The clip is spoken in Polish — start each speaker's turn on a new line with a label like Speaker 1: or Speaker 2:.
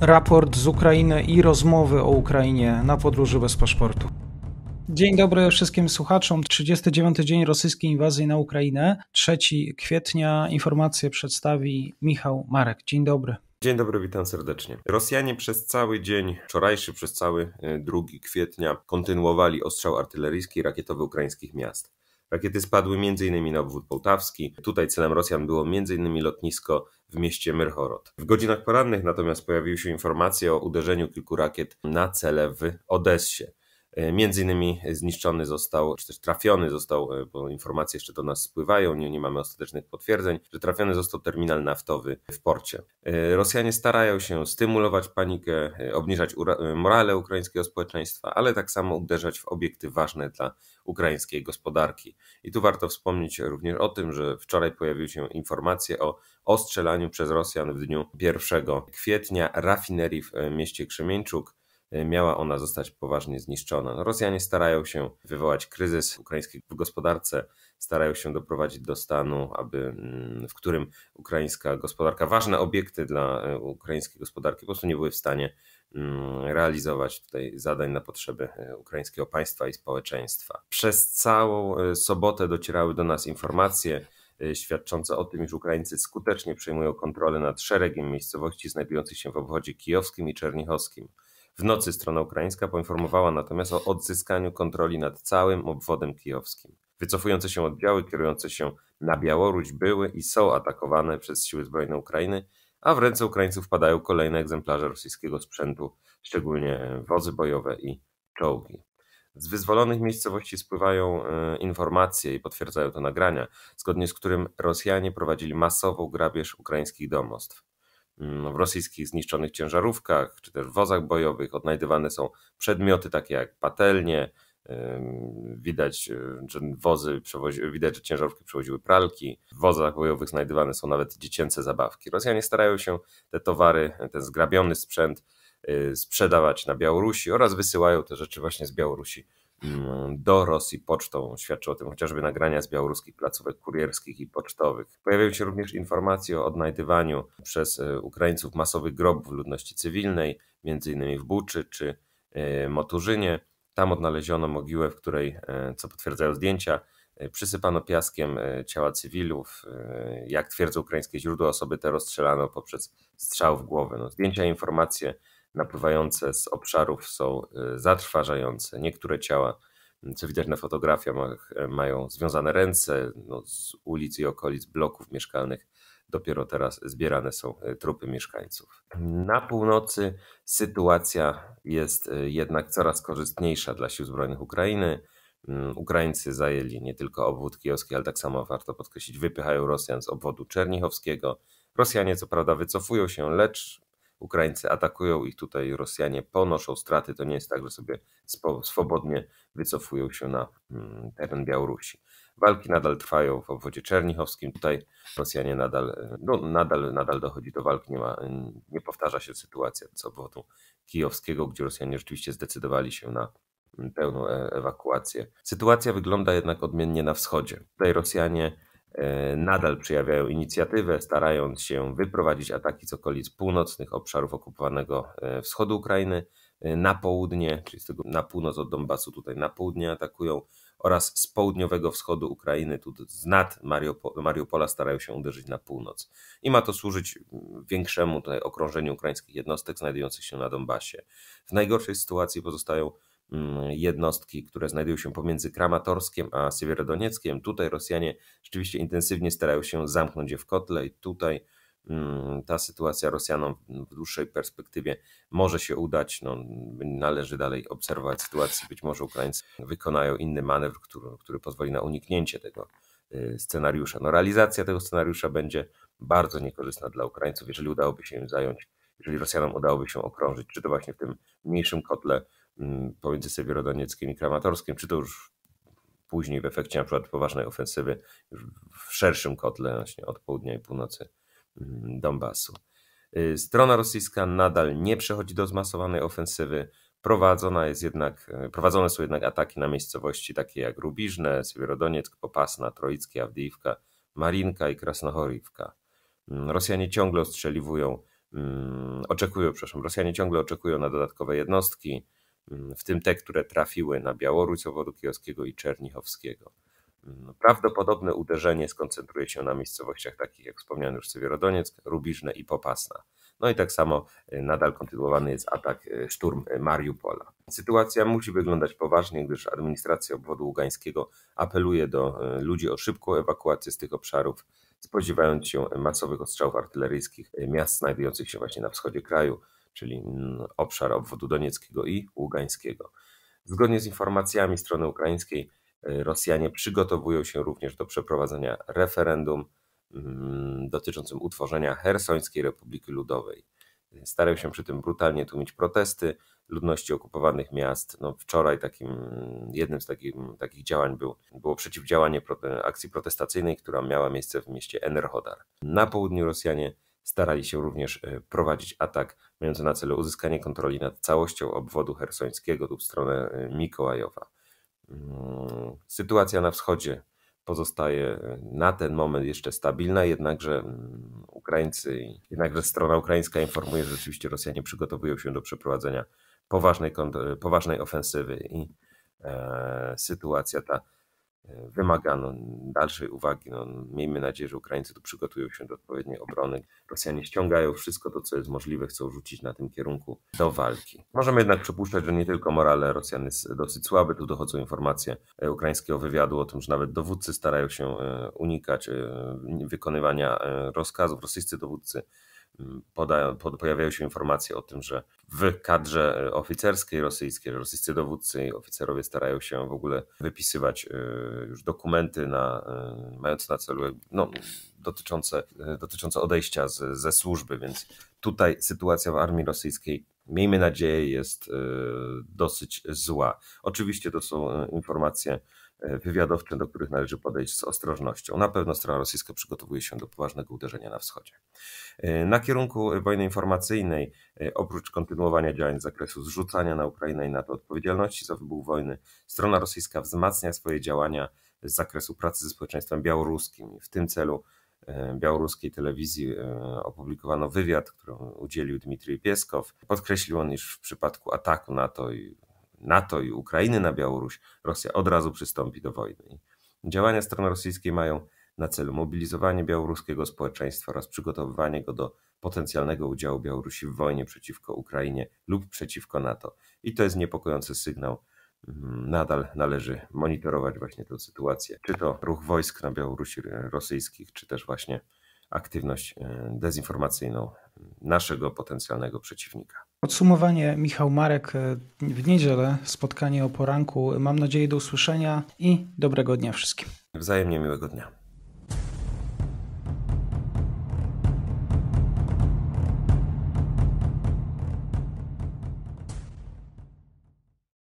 Speaker 1: Raport z Ukrainy i rozmowy o Ukrainie na podróży bez paszportu. Dzień dobry wszystkim słuchaczom. 39 dzień rosyjskiej inwazji na Ukrainę. 3 kwietnia informacje przedstawi Michał Marek. Dzień dobry. Dzień dobry, witam serdecznie. Rosjanie przez cały dzień wczorajszy, przez cały 2 e, kwietnia kontynuowali ostrzał artyleryjski i rakietowy ukraińskich miast. Rakiety spadły m.in. na obwód połtawski. Tutaj celem Rosjan było m.in. lotnisko w mieście Myrhorod. W godzinach porannych natomiast pojawiły się informacje o uderzeniu kilku rakiet na cele w Odessie. E, między innymi zniszczony został, czy też trafiony został, e, bo informacje jeszcze do nas spływają, nie, nie mamy ostatecznych potwierdzeń, że trafiony został terminal naftowy w porcie. E, Rosjanie starają się stymulować panikę, obniżać morale ukraińskiego społeczeństwa, ale tak samo uderzać w obiekty ważne dla ukraińskiej gospodarki. I tu warto wspomnieć również o tym, że wczoraj pojawiły się informacje o ostrzelaniu przez Rosjan w dniu 1 kwietnia rafinerii w mieście Krzemieńczuk. E, miała ona zostać poważnie zniszczona. No, Rosjanie starają się wywołać kryzys w ukraińskiej gospodarce, starają się doprowadzić do stanu, aby, mm, w którym ukraińska gospodarka, ważne obiekty dla e, ukraińskiej gospodarki po prostu nie były w stanie mm, realizować tutaj zadań na potrzeby e, ukraińskiego państwa i społeczeństwa. Przez całą sobotę docierały do nas informacje, świadczące o tym, iż Ukraińcy skutecznie przejmują kontrolę nad szeregiem miejscowości znajdujących się w obwodzie kijowskim i czernichowskim. W nocy strona ukraińska poinformowała natomiast o odzyskaniu kontroli nad całym obwodem kijowskim. Wycofujące się oddziały kierujące się na Białoruś były i są atakowane przez siły zbrojne Ukrainy, a w ręce Ukraińców padają kolejne egzemplarze rosyjskiego sprzętu, szczególnie wozy bojowe i czołgi. Z wyzwolonych miejscowości spływają e, informacje i potwierdzają to nagrania, zgodnie z którym Rosjanie prowadzili masową grabież ukraińskich domostw. Mm, w rosyjskich zniszczonych ciężarówkach czy też wozach bojowych odnajdywane są przedmioty takie jak patelnie, Widać, e, że wozy przewozi, widać, że ciężarówki przewoziły pralki. W wozach bojowych znajdywane są nawet dziecięce zabawki. Rosjanie starają się te towary, ten zgrabiony sprzęt y, sprzedawać na Białorusi oraz wysyłają te rzeczy właśnie z Białorusi Mm, do Rosji pocztą. Świadczy o tym chociażby nagrania z białoruskich placówek kurierskich i pocztowych. Pojawiają się również informacje o odnajdywaniu przez e, Ukraińców masowych grobów ludności cywilnej, m.in. w Buczy czy e, Moturzynie. Tam odnaleziono mogiłę, w której, e, co potwierdzają zdjęcia, przysypano piaskiem ciała cywilów. Jak twierdzą ukraińskie źródła, osoby te rozstrzelano poprzez strzał w głowę. No, zdjęcia i informacje napływające z obszarów są y, zatrważające. Niektóre ciała, co widać na fotografiach, e, mają związane ręce no, z ulic i okolic bloków mieszkalnych. Dopiero teraz zbierane są e, trupy mieszkańców. Na północy sytuacja jest e, jednak coraz korzystniejsza dla sił zbrojnych Ukrainy. Ukraińcy zajęli nie tylko obwód kijowski, ale tak samo warto podkreślić, wypychają Rosjan z obwodu czernichowskiego. Rosjanie co prawda wycofują się, lecz Ukraińcy atakują ich tutaj Rosjanie, ponoszą straty. To nie jest tak, że sobie swobodnie wycofują się na mm, teren Białorusi. Walki nadal trwają w obwodzie czernichowskim. Tutaj Rosjanie nadal, e, no, nadal, nadal dochodzi do walk. Nie, ma, nie powtarza się sytuacja z obwodu kijowskiego, gdzie Rosjanie rzeczywiście zdecydowali się na mm, pełną e, ewakuację. Sytuacja wygląda jednak odmiennie na wschodzie. Tutaj Rosjanie E, nadal przejawiają inicjatywę, starając się wyprowadzić ataki z okolic północnych obszarów okupowanego e, wschodu Ukrainy e, na południe, czyli z tego na północ od Donbasu, tutaj na południe atakują, oraz z południowego wschodu Ukrainy, tu z nad Mariupola starają się uderzyć na północ. I ma to służyć mm, większemu tutaj okrążeniu ukraińskich jednostek znajdujących się na Donbasie. W najgorszej sytuacji pozostają Mm, jednostki, które znajdują się pomiędzy Kramatorskiem a Siewierodonieckiem. Tutaj Rosjanie rzeczywiście intensywnie starają się zamknąć je w kotle i tutaj mm, ta sytuacja Rosjanom w dłuższej perspektywie może się udać. No, należy dalej obserwować sytuację. Być może Ukraińcy wykonają inny manewr, który, który pozwoli na uniknięcie tego y, scenariusza. No, realizacja tego scenariusza będzie bardzo niekorzystna dla Ukraińców, jeżeli udałoby się im zająć, jeżeli Rosjanom udałoby się okrążyć, czy to właśnie w tym mniejszym kotle Mm, pomiędzy Sewierodonieckiem i Kramatorskim czy to już później w efekcie na przykład poważnej ofensywy w szerszym kotle właśnie od południa i północy mm, Donbasu. Y, strona rosyjska nadal nie przechodzi do zmasowanej ofensywy. Prowadzona jest jednak, y, prowadzone są jednak ataki na miejscowości takie jak Rubiżne, Siewierodoniec, Popasna, Troickie, Awdiivka, Marinka i Krasnohorivka. Mm, Rosjanie ciągle ostrzeliwują, oczekują, przepraszam, Rosjanie ciągle oczekują na dodatkowe jednostki, Mm, w tym te, które trafiły na Białoruś, Oworu Kijowskiego i Czernichowskiego. Mm, no, prawdopodobne uderzenie skoncentruje się na miejscowościach takich jak wspomniany już Sewierodoniec, Rubiżne i Popasna. No i tak samo y, nadal kontynuowany jest atak y, szturm Mariupola. Sytuacja musi wyglądać poważnie, gdyż administracja obwodu ługańskiego apeluje do y, ludzi o szybką ewakuację z tych obszarów, spodziewając się masowych ostrzałów artyleryjskich miast znajdujących się właśnie na wschodzie kraju czyli mm, obszar obwodu Donieckiego i Ługańskiego. Zgodnie z informacjami strony ukraińskiej, y, Rosjanie przygotowują się również do przeprowadzenia referendum mm, dotyczącym utworzenia Hersońskiej Republiki Ludowej. Starają się przy tym brutalnie tłumić protesty ludności okupowanych miast. No wczoraj takim, jednym z takich, takich działań był, było przeciwdziałanie akcji protestacyjnej, która miała miejsce w mieście Enerhodar. Na południu Rosjanie starali się również e, prowadzić atak mający na celu uzyskanie kontroli nad całością obwodu hersońskiego lub stronę e, Mikołajowa. Mm, sytuacja na wschodzie pozostaje e, na ten moment jeszcze stabilna, jednakże mm, Ukraińcy, jednakże strona ukraińska informuje, że rzeczywiście Rosjanie przygotowują się do przeprowadzenia poważnej, poważnej ofensywy i e, sytuacja ta wymaga no, dalszej uwagi. No, miejmy nadzieję, że Ukraińcy tu przygotują się do odpowiedniej obrony. Rosjanie ściągają wszystko to, co jest możliwe, chcą rzucić na tym kierunku do walki. Możemy jednak przypuszczać, że nie tylko morale Rosjan jest dosyć słaby. Tu dochodzą informacje e, ukraińskiego wywiadu o tym, że nawet dowódcy starają się e, unikać e, wykonywania rozkazów. Rosyjscy dowódcy poda, pod, pojawiają się informacje o tym, że w kadrze oficerskiej rosyjskiej, rosyjscy dowódcy i oficerowie starają się w ogóle wypisywać y, już dokumenty na, y, mające na celu no, dotyczące, dotyczące odejścia z, ze służby, więc tutaj sytuacja w armii rosyjskiej miejmy nadzieję jest y, dosyć zła. Oczywiście to są informacje E, wywiadowcze, do których należy podejść z ostrożnością. Na pewno strona rosyjska przygotowuje się do poważnego uderzenia na wschodzie. E, na kierunku wojny informacyjnej, e, oprócz kontynuowania działań z zakresu zrzucania na Ukrainę i NATO odpowiedzialności za wybuch wojny, strona rosyjska wzmacnia swoje działania z zakresu pracy ze społeczeństwem białoruskim. W tym celu białoruskiej telewizji opublikowano wywiad, którym udzielił Dmitrij Pieskow. Podkreślił on, iż w przypadku ataku NATO i NATO i Ukrainy na Białoruś, Rosja od razu przystąpi do wojny. Działania strony rosyjskiej mają na celu mobilizowanie białoruskiego społeczeństwa oraz przygotowywanie go do potencjalnego udziału Białorusi w wojnie przeciwko Ukrainie lub przeciwko NATO. I to jest niepokojący sygnał. Mm, nadal należy monitorować właśnie tę sytuację, czy to ruch wojsk na Białorusi rosyjskich, czy też właśnie aktywność e, dezinformacyjną naszego potencjalnego przeciwnika. Podsumowanie Michał Marek e, w niedzielę, spotkanie o poranku. Mam nadzieję do usłyszenia i dobrego dnia wszystkim. Wzajemnie miłego dnia.